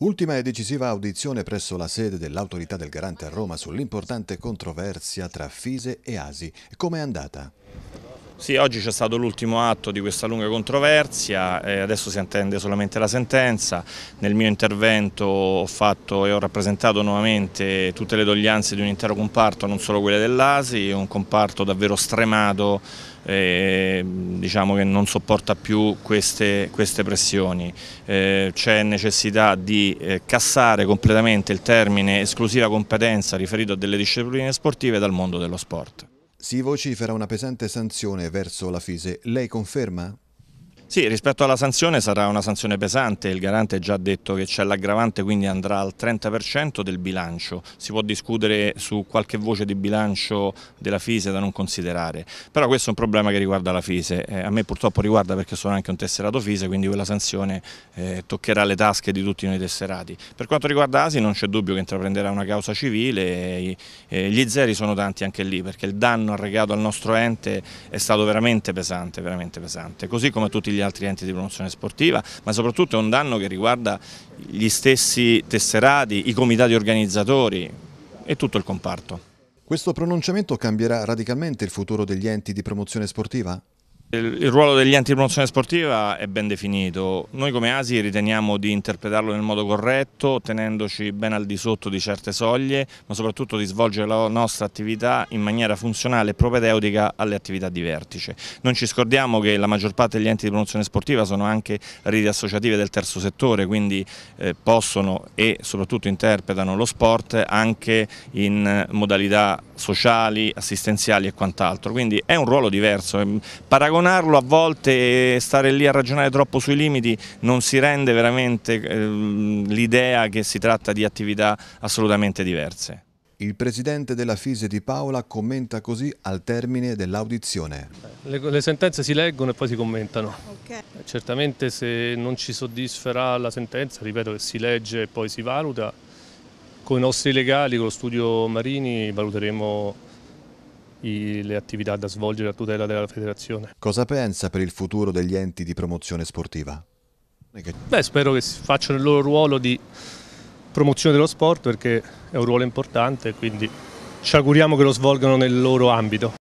Ultima e decisiva audizione presso la sede dell'autorità del garante a Roma sull'importante controversia tra Fise e Asi. Com'è andata? Sì, oggi c'è stato l'ultimo atto di questa lunga controversia, eh, adesso si attende solamente la sentenza. Nel mio intervento ho fatto e ho rappresentato nuovamente tutte le doglianze di un intero comparto, non solo quelle dell'ASI, un comparto davvero stremato eh, diciamo che non sopporta più queste, queste pressioni. Eh, C'è necessità di eh, cassare completamente il termine esclusiva competenza riferito a delle discipline sportive dal mondo dello sport. Si vocifera una pesante sanzione verso la Fise. Lei conferma? Sì, rispetto alla sanzione sarà una sanzione pesante, il garante ha già detto che c'è l'aggravante quindi andrà al 30% del bilancio, si può discutere su qualche voce di bilancio della FISE da non considerare, però questo è un problema che riguarda la FISE, eh, a me purtroppo riguarda perché sono anche un tesserato FISE quindi quella sanzione eh, toccherà le tasche di tutti noi tesserati. Per quanto riguarda ASI non c'è dubbio che intraprenderà una causa civile, e, e gli zeri sono tanti anche lì perché il danno arrecato al nostro ente è stato veramente pesante, veramente pesante, così come tutti gli gli altri enti di promozione sportiva, ma soprattutto è un danno che riguarda gli stessi tesserati, i comitati organizzatori e tutto il comparto. Questo pronunciamento cambierà radicalmente il futuro degli enti di promozione sportiva? Il ruolo degli enti di promozione sportiva è ben definito, noi come ASI riteniamo di interpretarlo nel modo corretto, tenendoci ben al di sotto di certe soglie, ma soprattutto di svolgere la nostra attività in maniera funzionale e propedeutica alle attività di vertice. Non ci scordiamo che la maggior parte degli enti di promozione sportiva sono anche reti associative del terzo settore, quindi eh, possono e soprattutto interpretano lo sport anche in modalità sociali, assistenziali e quant'altro, quindi è un ruolo diverso, paragonabile paragonarlo a volte e stare lì a ragionare troppo sui limiti non si rende veramente ehm, l'idea che si tratta di attività assolutamente diverse. Il presidente della Fise di Paola commenta così al termine dell'audizione. Le, le, sentenze si leggono e poi si commentano. Okay. Certamente se non ci soddisferà la sentenza, ripeto che si legge e poi si valuta, con i nostri legali, con lo studio Marini, valuteremo i, le attività da svolgere a tutela della federazione. Cosa pensa per il futuro degli enti di promozione sportiva? Beh, spero che facciano il loro ruolo di promozione dello sport perché è un ruolo importante, quindi ci auguriamo che lo svolgano nel loro ambito.